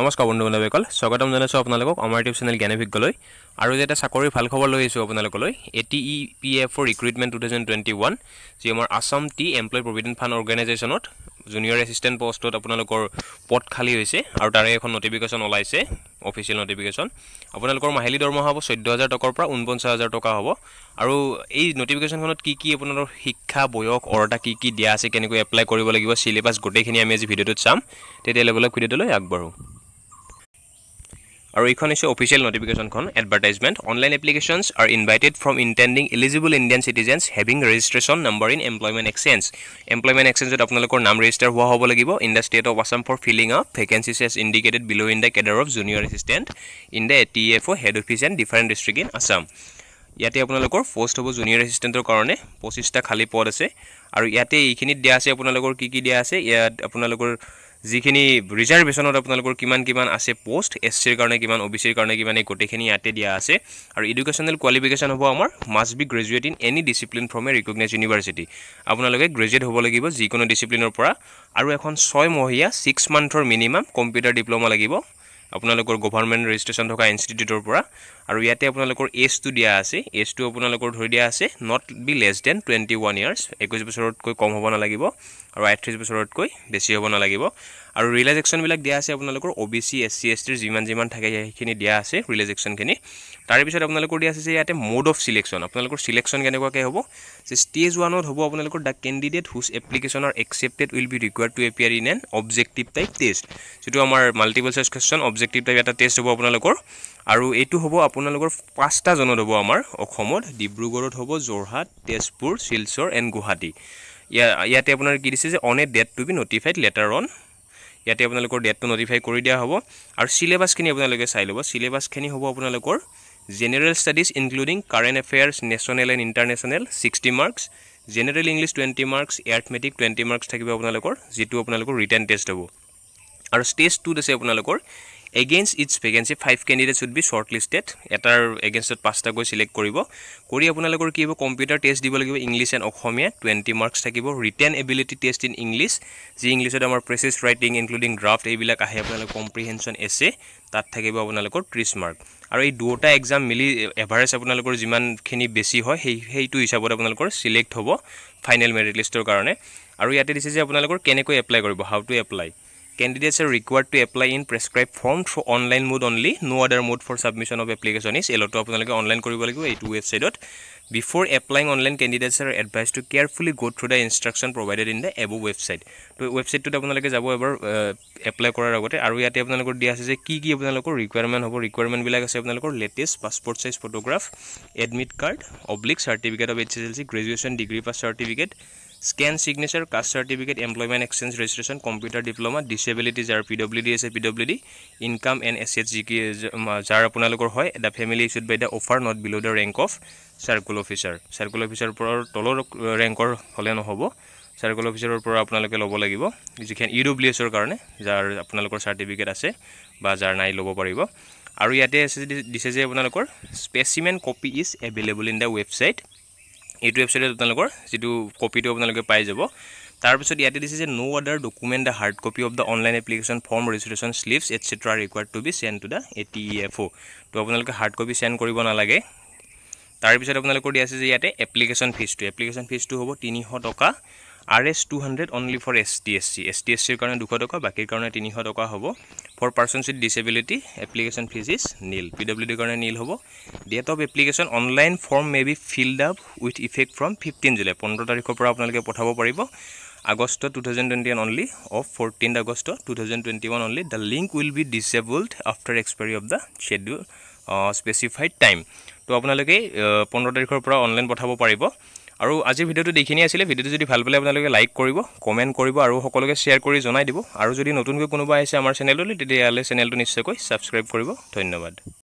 নমস্কাৰ বন্ধু বান্ধৱীসকল স্বাগতম জনাইছোঁ আপোনালোকক আমাৰ ইউটিউব চেনেল জ্ঞানীভিজ্ঞলৈ আৰু যে এটা চাকৰি ভাল খবৰ লৈ আহিছোঁ আপোনালোকলৈ A T E P F এফৰ recruitment two thousand twenty one যি আমাৰ Assam tea employ provident fund অৰ্গেনাইজেশ্যনত জুনিয়ৰ এছিষ্টেণ্ট পষ্টত আপোনালোকৰ পদ খালী হৈছে আৰু তাৰে এখন ন'টিফিকেশ্যন ওলাইছে অফিচিয়েল ন'টিফিকেশ্যন আপোনালোকৰ মাহিলী দৰমহা হ'ব চৈধ্য হাজাৰ টকাৰ পৰা ঊনপঞ্চাছ হাজাৰ টকা হ'ব আৰু এই ন'টিফিকেশ্যনখনত কি কি আপোনালোকৰ শিক্ষা বয়স অৰ্ডাৰ কি কি দিয়া আছে কেনেকৈ এপ্লাই কৰিব লাগিব চিলেবাছ গোটেইখিনি আমি আজি ভিডিঅ'টোত চাম তেতিয়া লেবলক ভিডিঅ'টোলৈ আগবাঢ়োঁ আৰু এইখন হৈছে অফিচিয়েল ন'টিফিকেশ্যনখন advertisement online applications are invited from intending eligible Indian citizens having registration number in employment exchange employment এক্সেঞ্জত আপোনালোকৰ নাম ৰেজিষ্টাৰ হোৱা হ'ব লাগিব in the state of Assam for filling up vacancies as indicated below in the cadre of junior assistant in the A T F O' head office and different district in Assam ইয়াতে আপোনালোকৰ post হ'ব junior এচিষ্টেণ্টৰ কাৰণে পঁচিছটা খালী পদ আছে আৰু ইয়াতে এইখিনিত দিয়া আছে আপোনালোকৰ কি কি দিয়া আছে ইয়াত আপোনালোকৰ যিখিনি ৰিজাৰ্ভেশ্যনত আপোনালোকৰ কিমান কিমান আছে পষ্ট এছ চিৰ কাৰণে কিমান অ' বি চিৰ কাৰণে কিমান এই গোটেইখিনি ইয়াতে দিয়া আছে আৰু এডুকেশ্যনেল কোৱালিফিকেশ্যন হ'ব আমাৰ must be graduate in any discipline from a recognise university আপোনালোকে গ্ৰেজুৱেট হ'ব লাগিব যিকোনো ডিচিপ্লিনৰ পৰা আৰু এখন ছয় মহীয়া ছিক্স মান্থৰ মিনিমাম কম্পিউটাৰ ডিপ্ল'মা লাগিব আপোনালোকৰ গভৰ্ণমেণ্ট ৰেজিষ্ট্ৰেশ্যন থকা ইনষ্টিটিউটৰ পৰা আৰু ইয়াতে আপোনালোকৰ এজটো দিয়া আছে এজটো আপোনালোকৰ ধৰি দিয়া আছে not be less than twenty one years একৈছ বছৰতকৈ কম হ'ব নালাগিব আৰু আঠত্ৰিছ বছৰতকৈ বেছি হ'ব নালাগিব আৰু ৰিলাইজেকশ্যনবিলাক দিয়া আছে আপোনালোকৰ O' B C S C S টিৰ যিমান যিমান থাকে সেইখিনি দিয়া আছে ৰিলাইজেকশ্যনখিনি তাৰপিছত আপোনালোকৰ দিয়া আছে যে ইয়াতে মোড অফ চিলেকশ্যন আপোনালোকৰ ছিলেকশ্যন কেনেকুৱাকৈ হ'ব যে ষ্টেজ ওৱানত হ'ব আপোনালোকৰ the candidate whose application are accepted will be required to appear in an objective type test যিটো আমাৰ multiple choice question object objective type এটা টেষ্ট হ'ব আপোনালোকৰ আৰু এইটো হ'ব আপোনালোকৰ পাঁচটা জনত হ'ব আমাৰ অসমত ডিব্ৰুগড়ত হ'ব যোৰহাট তেজপুৰ শিলচৰ এণ্ড গুৱাহাটী ইয়াতে আপোনাৰ কি দিছে যে on a date to be notified later on ইয়াতে আপোনালোকৰ ডেটটো নটিফাই কৰি দিয়া হ'ব আৰু চিলেবাছখিনি আপোনালোকে চাই ল'ব চিলেবাছখিনি হ'ব আপোনালোকৰ general studies including current affairs national and international sixty marks general English twenty marks arithmetic twenty marks থাকিব আপোনালোকৰ যিটো আপোনালোকৰ ৰিটাৰ্ণ টেষ্ট হ'ব আৰু ষ্টেজ টুত আছে আপোনালোকৰ against its vacancy five candidate should be shortlisted এটাৰ এগেইনষ্টত পাঁচটাকৈ চিলেক্ট কৰিব কৰি আপোনালোকৰ কি হ'ব কম্পিউটাৰ টেষ্ট দিব লাগিব English and Asomiya twenty marks থাকিব written ability test in English যি ইংলিছত আমাৰ প্ৰেচেছ ৰাইটিং ইনক্লুডিং ড্ৰাফ্ট এইবিলাক আহে আপোনালোকৰ কম্প্ৰিহেনশ্যন এছে তাত থাকিব আপোনালোকৰ ত্ৰিছ মাৰ্ক আৰু এই দুটা এক্সাম মিলি এভাৰেজ আপোনালোকৰ যিমানখিনি বেছি হয় সেই সেইটো হিচাপত আপোনালোকৰ চিলেক্ট হ'ব ফাইনেল মেৰিট লিষ্টৰ কাৰণে আৰু ইয়াতে দিছে যে আপোনালোকৰ কেনেকৈ এপ্লাই কৰিব how to apply candidates are required to apply in prescribed form through online mode only no other mode for submission of application is elo to apnaloke online koribo lagibo etu website dot before applying online candidates are advised to carefully go through the instruction provided in the above website to website tot apnaloke jabo ebar apply korar agote aru yate apnalokor dia ase je ki ki apnalokor requirement hobo requirement bilak ase apnalokor latest passport size photograph admit card oblique certificate of hsclc graduation degree pass certificate scan signature caste certificate employment exchange registration computer diploma disability যাৰ P W D আছে P W D income and S S G কি যাৰ আপোনালোকৰ হয় the family issued by the officer not below' the rank of circle officer circle অফিচাৰৰ পৰা তলৰ ৰেংকৰ uh, হ'লে নহ'ব চাৰ্কুল অফিচাৰৰ পৰা আপোনালোকে ল'ব লাগিব যিখন ই ডব্লিউ এছৰ কাৰণে যাৰ আপোনালোকৰ চাৰ্টিফিকেট আছে বা যাৰ নাই ল'ব পাৰিব আৰু ইয়াতে আছে দিছে যে আপোনালোকৰ specimen copy is available in the website এইটো ৱেবছাইটত আপোনালোকৰ যিটো কপিটো আপোনালোকে পাই যাব তাৰপিছত ইয়াতে দিছে যে no other document the hard copy of the online application form registration slips etcetera required to be send to the A T F O' ত' আপোনালোকে হাৰ্ড কপি চেণ্ড কৰিব নালাগে তাৰপিছত আপোনালোকৰ দিয়া আছে যে ইয়াতে এপ্লিকেশ্যন ফিজটো এপ্লিকেশ্যন ফিজটো হ'ব তিনিশ টকা R S two hundred only for S T S C S T S চিৰ কাৰণে দুশ টকা বাকীৰ কাৰণে তিনিশ টকা হ'ব for persons with disability application fees is nil P W ডিৰ কাৰণে নীল হ'ব date of application online form may be filled up with effect from fifteen July পোন্ধৰ তাৰিখৰ পৰা আপোনালোকে পঠাব পাৰিব August two thousand twenty one only of fourteen August two thousand twenty one only the link will be disabled after expiry of the schedule specified time তো আপোনালোকে পোন্ধৰ তাৰিখৰ পৰা অনলাইন পঠাব পাৰিব আৰু আজিৰ ভিডিঅ'টো দেখিনি আছিলে ভিডিঅ'টো যদি ভাল পালে আপোনালোকে লাইক কৰিব কমেণ্ট কৰিব আৰু সকলোকে শ্বেয়াৰ কৰি জনাই দিব আৰু যদি নতুনকৈ কোনোবা আহিছে আমাৰ চেনেললৈ তেতিয়াহ'লে চেনেলটো নিশ্চয়কৈ ছাবস্ক্ৰাইব কৰিব ধন্যবাদ